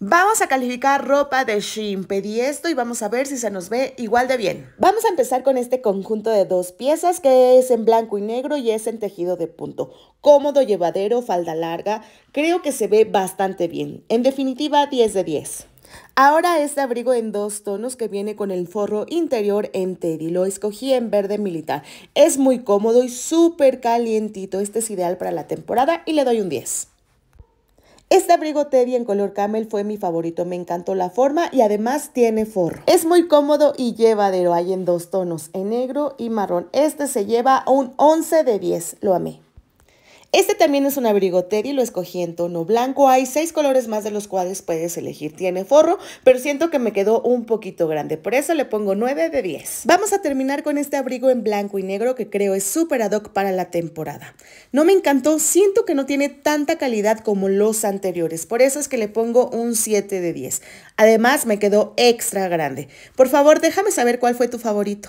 Vamos a calificar ropa de Shein. Pedí esto y vamos a ver si se nos ve igual de bien. Vamos a empezar con este conjunto de dos piezas que es en blanco y negro y es en tejido de punto. Cómodo, llevadero, falda larga. Creo que se ve bastante bien. En definitiva, 10 de 10. Ahora este abrigo en dos tonos que viene con el forro interior en teddy. Lo escogí en verde militar. Es muy cómodo y súper calientito. Este es ideal para la temporada y le doy un 10. Este abrigo teddy en color camel fue mi favorito, me encantó la forma y además tiene forro. Es muy cómodo y llevadero, hay en dos tonos, en negro y marrón. Este se lleva un 11 de 10, lo amé. Este también es un abrigo y lo escogí en tono blanco. Hay seis colores más de los cuales puedes elegir. Tiene forro, pero siento que me quedó un poquito grande. Por eso le pongo 9 de 10. Vamos a terminar con este abrigo en blanco y negro que creo es súper ad hoc para la temporada. No me encantó, siento que no tiene tanta calidad como los anteriores. Por eso es que le pongo un 7 de 10. Además me quedó extra grande. Por favor, déjame saber cuál fue tu favorito.